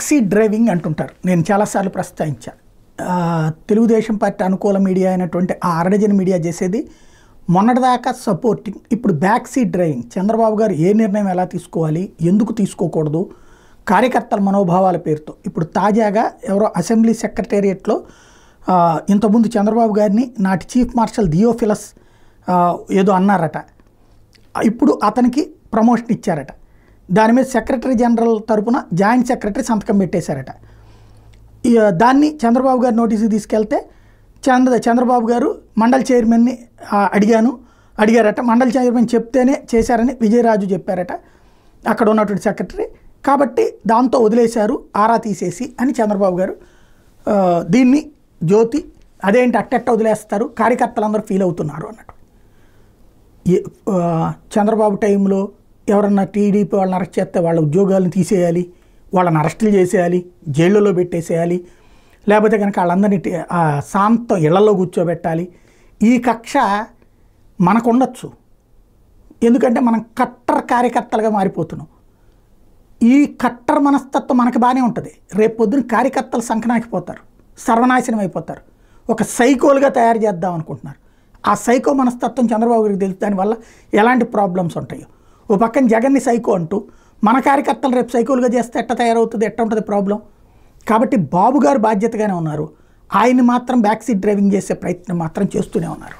taxi driving అంటుంటారు నేను చాలాసార్లు ప్రస్తావించాను తెలుగుదేశం పార్టీ అనుకూల మీడియా అయినటువంటి ఆ అరడజన్ మీడియా చేసేది మొన్నటిదాకా సపోర్టింగ్ ఇప్పుడు బ్యాక్ సీట్ డ్రైవింగ్ చంద్రబాబు గారు ఏ నిర్ణయం ఎలా తీసుకోవాలి ఎందుకు తీసుకోకూడదు కార్యకర్తల మనోభావాల పేరుతో ఇప్పుడు తాజాగా ఎవరో అసెంబ్లీ సెక్రటేరియట్లో ఇంతకుముందు చంద్రబాబు గారిని నాటి చీఫ్ మార్షల్ దియోఫిలస్ ఏదో అన్నారట ఇప్పుడు అతనికి ప్రమోషన్ ఇచ్చారట దాని మీద సెక్రటరీ జనరల్ తరపున జాయింట్ సెక్రటరీ సంతకం పెట్టేశారట దాన్ని చంద్రబాబు గారు నోటీసు తీసుకెళ్తే చంద్ర చంద్రబాబు గారు మండల్ చైర్మన్ని అడిగాను అడిగారట మండల్ చైర్మన్ చెప్తేనే చేశారని విజయరాజు చెప్పారట అక్కడ ఉన్నటువంటి సెక్రటరీ కాబట్టి దాంతో వదిలేశారు ఆరా తీసేసి అని చంద్రబాబు గారు దీన్ని జ్యోతి అదేంటి అట్టట్ట వదిలేస్తారు కార్యకర్తలందరూ ఫీల్ అవుతున్నారు అన్నట్టు చంద్రబాబు టైంలో ఎవరన్నా టీడీపీ వాళ్ళని అరెస్ట్ చేస్తే వాళ్ళ ఉద్యోగాలను తీసేయాలి వాళ్ళని అరెస్టులు చేసేయాలి జైళ్ళలో పెట్టేసేయాలి లేకపోతే కనుక వాళ్ళందరినీ శాంతం ఇళ్లలో కూర్చోబెట్టాలి ఈ కక్ష మనకుండొచ్చు ఎందుకంటే మనం కట్టర్ కార్యకర్తలుగా మారిపోతున్నాం ఈ కట్టర్ మనస్తత్వం మనకు బాగానే ఉంటుంది రేపు పొద్దున కార్యకర్తలు సంకనాకిపోతారు సర్వనాశనం అయిపోతారు ఒక సైకోలుగా తయారు చేద్దాం అనుకుంటున్నారు ఆ సైకో మనస్తత్వం చంద్రబాబు గారికి తెలుసు దానివల్ల ఎలాంటి ప్రాబ్లమ్స్ ఉంటాయో ఓ పక్కన జగన్ని సైకో అంటూ మన కార్యకర్తలు రేపు సైకోలుగా చేస్తే ఎట్ట తయారవుతుంది ఎట్ట ఉంటుంది ప్రాబ్లం కాబట్టి బాబు గారు బాధ్యతగానే ఉన్నారు ఆయన్ని మాత్రం బ్యాక్ సీట్ డ్రైవింగ్ చేసే ప్రయత్నం మాత్రం చేస్తూనే ఉన్నారు